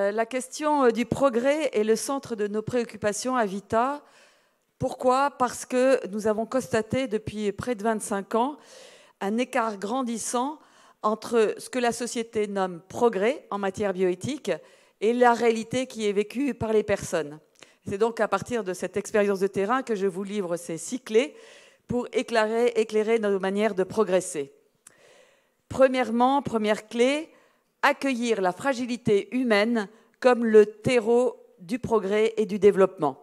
Euh, la question euh, du progrès est le centre de nos préoccupations à Vita. Pourquoi Parce que nous avons constaté depuis près de 25 ans un écart grandissant entre ce que la société nomme progrès en matière bioéthique et la réalité qui est vécue par les personnes. C'est donc à partir de cette expérience de terrain que je vous livre ces six clés pour éclairer, éclairer nos manières de progresser. Premièrement, première clé, accueillir la fragilité humaine comme le terreau du progrès et du développement.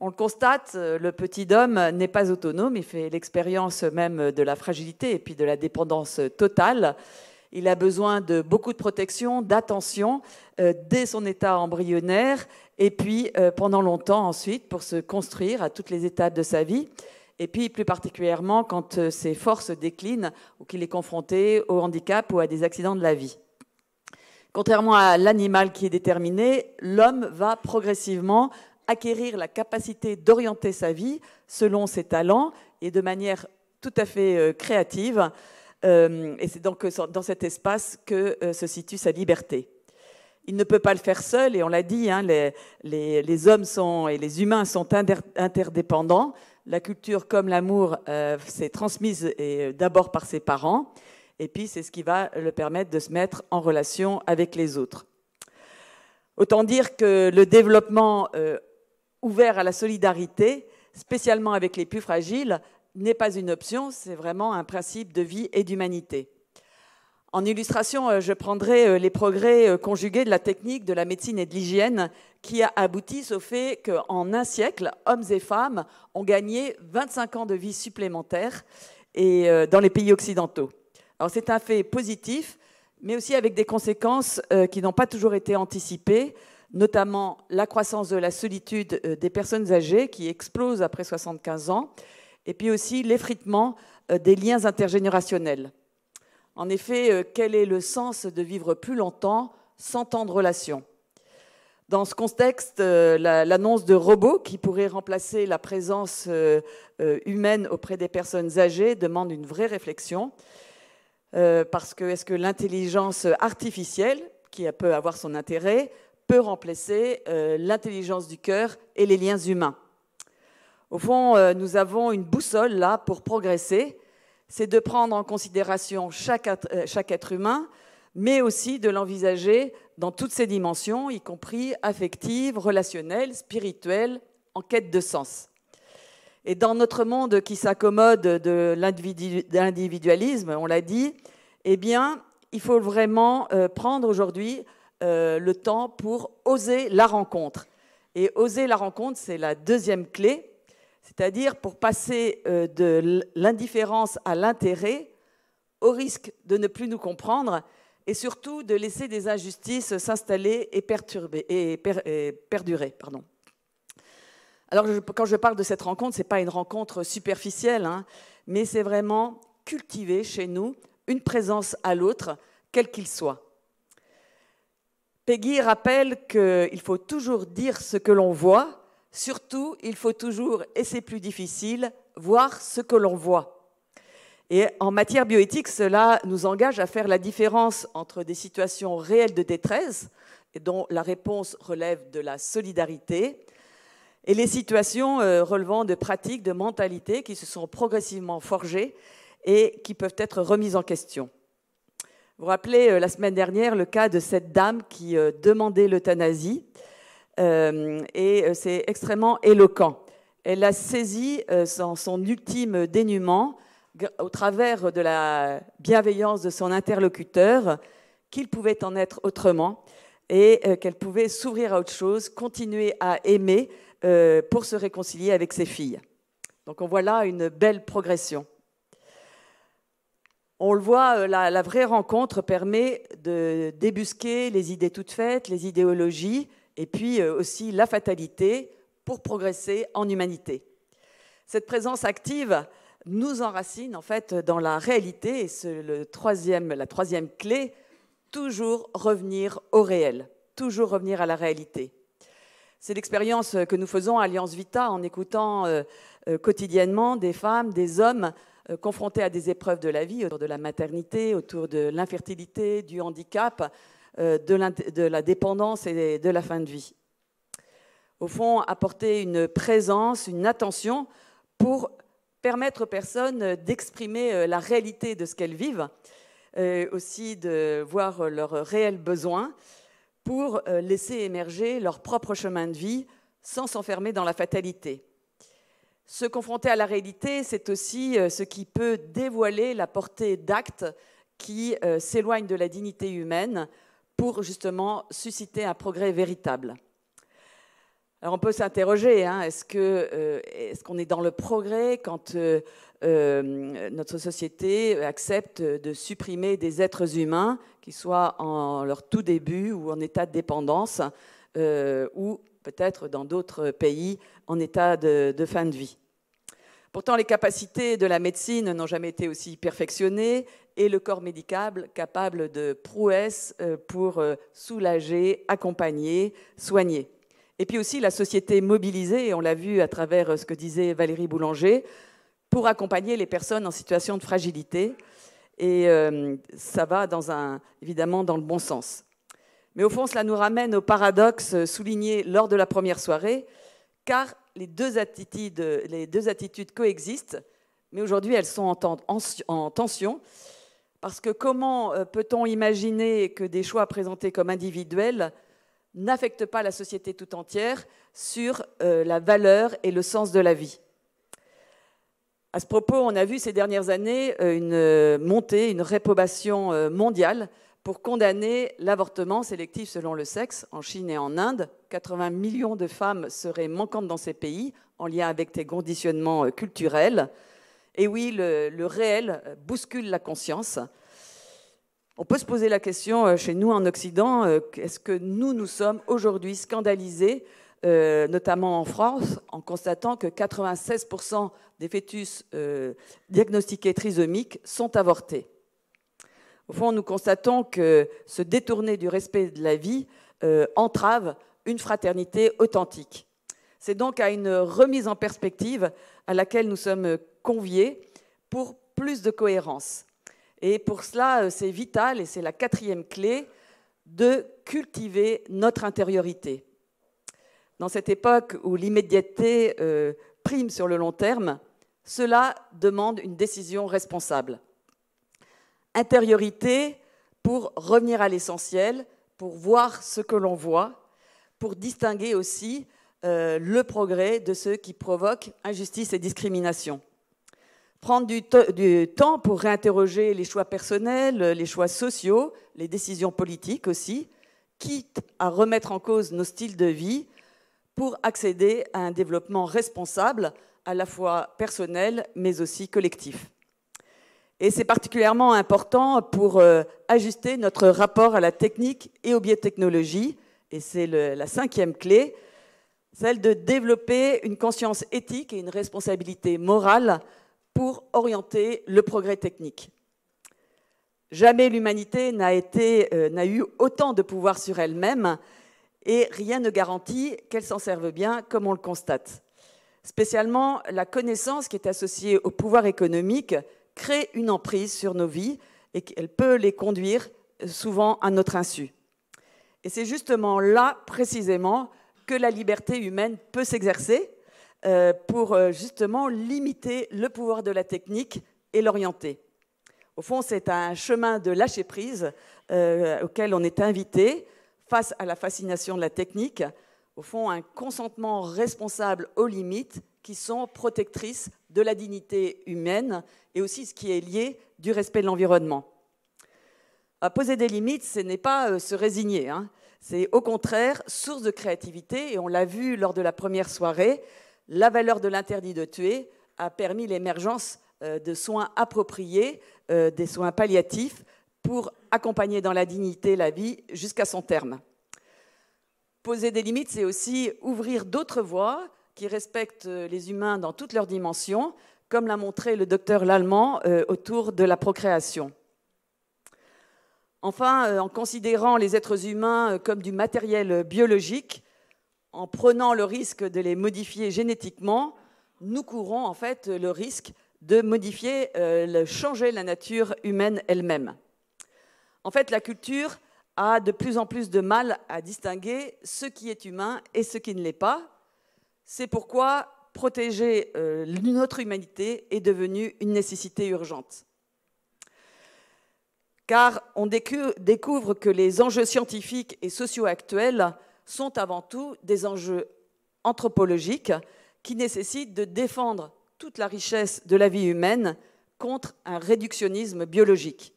On le constate, euh, le petit homme n'est pas autonome, il fait l'expérience même de la fragilité et puis de la dépendance totale. Il a besoin de beaucoup de protection, d'attention, euh, dès son état embryonnaire et puis euh, pendant longtemps ensuite pour se construire à toutes les étapes de sa vie. Et puis plus particulièrement quand ses forces déclinent ou qu'il est confronté au handicap ou à des accidents de la vie. Contrairement à l'animal qui est déterminé, l'homme va progressivement acquérir la capacité d'orienter sa vie selon ses talents et de manière tout à fait euh, créative. Euh, et c'est donc euh, dans cet espace que se situe sa liberté. Il ne peut pas le faire seul, et on l'a dit, hein, les, hommes sont, et les humains sont interdépendants. La culture, comme l'amour, s'est transmise d'abord par ses parents. Et puis, c'est ce qui va le permettre de se mettre en relation avec les autres. Autant dire que le développement euh, ouvert à la solidarité, spécialement avec les plus fragiles, n'est pas une option, c'est vraiment un principe de vie et d'humanité. En illustration, euh, je prendrai euh, les progrès conjugués de la technique, de la médecine et de l'hygiène qui aboutissent au fait qu'en un siècle, hommes et femmes ont gagné 25 ans de vie supplémentaires et, dans les pays occidentaux. Alors c'est un fait positif, mais aussi avec des conséquences euh, qui n'ont pas toujours été anticipées, notamment la croissance de la solitude euh, des personnes âgées qui explose après 75 ans, et puis aussi l'effritement euh, des liens intergénérationnels. En effet, quel est le sens de vivre plus longtemps sans tant de relations dans ce contexte, l'annonce de robots qui pourraient remplacer la présence humaine auprès des personnes âgées demande une vraie réflexion. Euh, parce que est-ce que l'intelligence artificielle, qui peut avoir son intérêt, peut remplacer euh, l'intelligence du cœur et les liens humains Au fond, euh, nous avons une boussole là pour progresser, c'est de prendre en considération chaque, chaque être humain, mais aussi de l'envisager dans toutes ses dimensions, y compris affectives, relationnelles, spirituelles, en quête de sens. Et dans notre monde qui s'accommode de l'individualisme, on l'a dit, eh bien, il faut vraiment euh, prendre aujourd'hui euh, le temps pour oser la rencontre. Et oser la rencontre, c'est la deuxième clé, c'est-à-dire pour passer euh, de l'indifférence à l'intérêt, au risque de ne plus nous comprendre, et surtout de laisser des injustices s'installer et, perturber, perdurer. Alors quand je parle de cette rencontre, ce n'est pas une rencontre superficielle, hein, mais c'est vraiment cultiver chez nous une présence à l'autre, quel qu'il soit. Peggy rappelle qu'il faut toujours dire ce que l'on voit, surtout il faut toujours, et c'est plus difficile, voir ce que l'on voit. Et en matière bioéthique, cela nous engage à faire la différence entre des situations réelles de détresse, dont la réponse relève de la solidarité, et les situations euh, relevant de pratiques, de mentalités qui se sont progressivement forgées et qui peuvent être remises en question. Vous vous rappelez euh, la semaine dernière le cas de cette dame qui euh, demandait l'euthanasie et c'est extrêmement éloquent. Elle a saisi son, son ultime dénuement au travers de la bienveillance de son interlocuteur qu'il pouvait en être autrement et qu'elle pouvait s'ouvrir à autre chose, continuer à aimer euh, pour se réconcilier avec ses filles. Donc on voit là une belle progression. On le voit, euh, la, vraie rencontre permet de débusquer les idées toutes faites, les idéologies, et puis euh, aussi la fatalité pour progresser en humanité. Cette présence active nous enracine en fait dans la réalité et c'est la troisième clé, toujours revenir au réel, toujours revenir à la réalité. C'est l'expérience euh, que nous faisons à Alliance Vita en écoutant euh, euh, quotidiennement des femmes, des hommes confrontés à des épreuves de la vie, autour de la maternité, autour de l'infertilité, du handicap, de la dépendance et de la fin de vie. Au fond, apporter une présence, une attention pour permettre aux personnes d'exprimer la réalité de ce qu'elles vivent, aussi de voir leurs réels besoins pour euh, laisser émerger leur propre chemin de vie sans s'enfermer dans la fatalité. Se confronter à la réalité, c'est aussi euh, ce qui peut dévoiler la portée d'actes qui euh, s'éloignent de la dignité humaine pour justement susciter un progrès véritable. Alors on peut s'interroger, hein, euh, est-ce qu'on est, dans le progrès quand euh, euh, notre société accepte de supprimer des êtres humains, qui soient en leur tout début ou en état de dépendance, ou peut-être dans d'autres pays en état de, fin de vie Pourtant, les capacités de la médecine n'ont jamais été aussi perfectionnées et le corps médical capable de prouesse pour soulager, accompagner, soigner. Et puis aussi la société mobilisée, on l'a vu à travers euh, ce que disait Valérie Boulanger, pour accompagner les personnes en situation de fragilité. Et euh, ça va évidemment dans le bon sens. Mais au fond, cela nous ramène au paradoxe euh, souligné lors de la première soirée, car les deux attitudes, coexistent, mais aujourd'hui elles sont en tension. Parce que comment peut-on imaginer que des choix présentés comme individuels n'affecte pas la société tout entière sur euh, la valeur et le sens de la vie. À ce propos, on a vu ces dernières années euh, une euh, montée, une réprobation mondiale pour condamner l'avortement sélectif selon le sexe en Chine et en Inde. 80 millions de femmes seraient manquantes dans ces pays en lien avec des conditionnements culturels. Et oui, le réel bouscule la conscience. On peut se poser la question euh, chez nous en Occident, euh, est-ce que nous, nous sommes aujourd'hui scandalisés, euh, notamment en France, en constatant que 96% des fœtus diagnostiqués trisomiques sont avortés Au fond, nous constatons que se détourner du respect de la vie entrave une fraternité authentique. C'est donc à une remise en perspective à laquelle nous sommes conviés pour plus de cohérence. Et pour cela, euh, c'est vital, et c'est la quatrième clé, de cultiver notre intériorité. Dans cette époque où l'immédiateté euh, prime sur le long terme, cela demande une décision responsable. Intériorité pour revenir à l'essentiel, pour voir ce que l'on voit, pour distinguer aussi euh, le progrès de ceux qui provoquent injustice et discrimination prendre du, temps pour réinterroger les choix personnels, euh, les choix sociaux, les décisions politiques aussi, quitte à remettre en cause nos styles de vie pour accéder à un développement responsable, à la fois personnel mais aussi collectif. Et c'est particulièrement important pour euh, ajuster notre rapport à la technique et aux biotechnologies, et c'est la cinquième clé, celle de développer une conscience éthique et une responsabilité morale pour orienter le progrès technique. Jamais l'humanité euh, n'a eu autant de pouvoir sur elle-même et rien ne garantit qu'elle s'en serve bien comme on le constate. Spécialement, la connaissance qui est associée au pouvoir économique crée une emprise sur nos vies et elle peut les conduire euh, souvent à notre insu. Et c'est justement là, précisément, que la liberté humaine peut s'exercer euh, pour euh, justement limiter le pouvoir de la technique et l'orienter. Au fond, c'est un chemin de lâcher prise euh, auquel on est invité face à la fascination de la technique. Au fond, un consentement responsable aux limites qui sont protectrices de la dignité humaine et aussi ce qui est lié du respect de l'environnement. poser des limites, ce n'est pas se résigner. Hein. C'est au contraire source de créativité et on l'a vu lors de la première soirée la valeur de l'interdit de tuer a permis l'émergence euh, de soins appropriés, euh, des soins palliatifs, pour accompagner dans la dignité la vie jusqu'à son terme. Poser des limites, c'est aussi ouvrir d'autres voies qui respectent euh, les humains dans toutes leurs dimensions, comme l'a montré le docteur Lallemand autour de la procréation. Enfin, en considérant les êtres humains comme du matériel biologique, en prenant le risque de les modifier génétiquement, nous courons en fait le risque de modifier, de euh, changer la nature humaine elle-même. En fait, la culture a de plus en plus de mal à distinguer ce qui est humain et ce qui ne l'est pas. C'est pourquoi protéger euh, notre humanité est devenu une nécessité urgente. Car on découvre que les enjeux scientifiques et sociaux actuels sont avant tout des enjeux anthropologiques qui nécessitent de défendre toute la richesse de la vie humaine contre un réductionnisme biologique.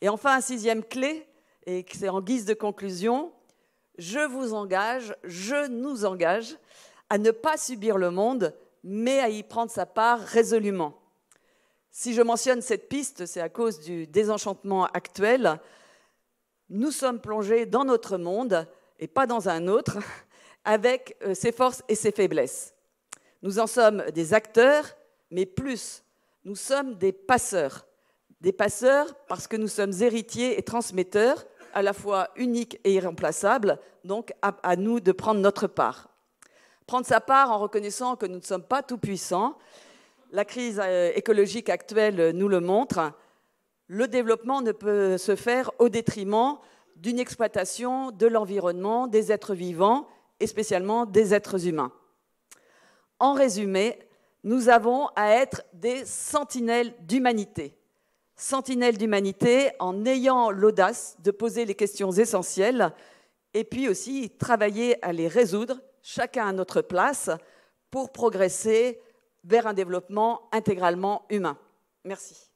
Et enfin, un sixième clé, et c'est en guise de conclusion, je vous engage, je nous engage à ne pas subir le monde, mais à y prendre sa part résolument. Si je mentionne cette piste, c'est à cause du désenchantement actuel. Nous sommes plongés dans notre monde, et pas dans un autre, avec euh, ses forces et ses faiblesses. Nous en sommes des acteurs, mais plus, nous sommes des passeurs. Des passeurs parce que nous sommes héritiers et transmetteurs, à la fois uniques et irremplaçables, donc à, nous de prendre notre part. Prendre sa part en reconnaissant que nous ne sommes pas tout-puissants, la crise euh, écologique actuelle nous le montre, le développement ne peut se faire au détriment d'une exploitation de l'environnement, des êtres vivants et spécialement des êtres humains. En résumé, nous avons à être des sentinelles d'humanité. Sentinelles d'humanité en ayant l'audace de poser les questions essentielles et puis aussi travailler à les résoudre, chacun à notre place, pour progresser vers un développement intégralement humain. Merci.